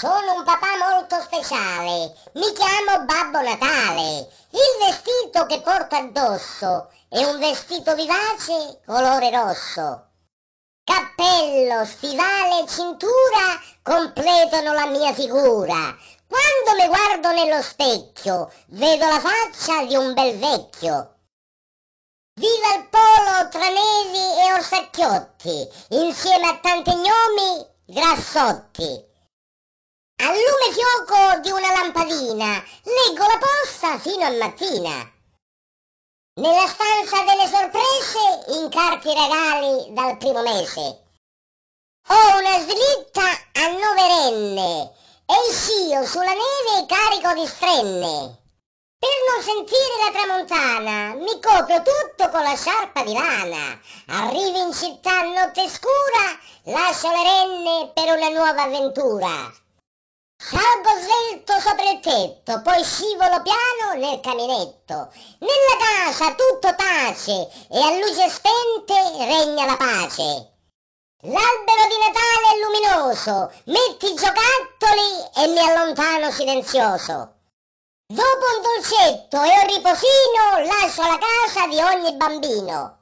Sono un papà molto speciale, mi chiamo Babbo Natale. Il vestito che porto addosso è un vestito vivace colore rosso. Cappello, stivale e cintura completano la mia figura. Quando mi guardo nello specchio, vedo la faccia di un bel vecchio. Viva il polo tra nevi e orsacchiotti, insieme a tanti gnomi grassotti. Al lume fioco di una lampadina leggo la posta fino a mattina. Nella stanza delle sorprese incarti regali dal primo mese. Ho una slitta a noverenne e scio sulla neve carico di strenne. Per non sentire la tramontana mi copro tutto con la sciarpa di lana. Arrivo in città a notte scura, lascio le renne per una nuova avventura. Salgo svelto sopra il tetto, poi scivolo piano nel caminetto. Nella casa tutto tace e a luce spente regna la pace. L'albero di Natale è luminoso, metti i giocattoli e mi allontano silenzioso. Dopo un dolcetto e un riposino lascio la casa di ogni bambino.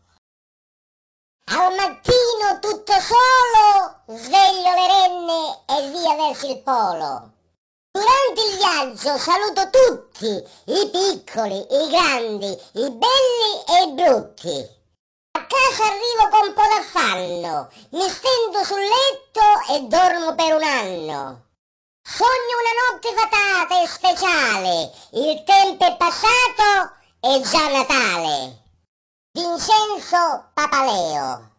Al mattino tutto solo sveglio le renne e via verso il polo. Bottigliazzo saluto tutti, i piccoli, i grandi, i belli e i brutti. A casa arrivo con un po' d'affanno, mi stendo sul letto e dormo per un anno. Sogno una notte fatata e speciale, il tempo è passato, è già Natale. Vincenzo Papaleo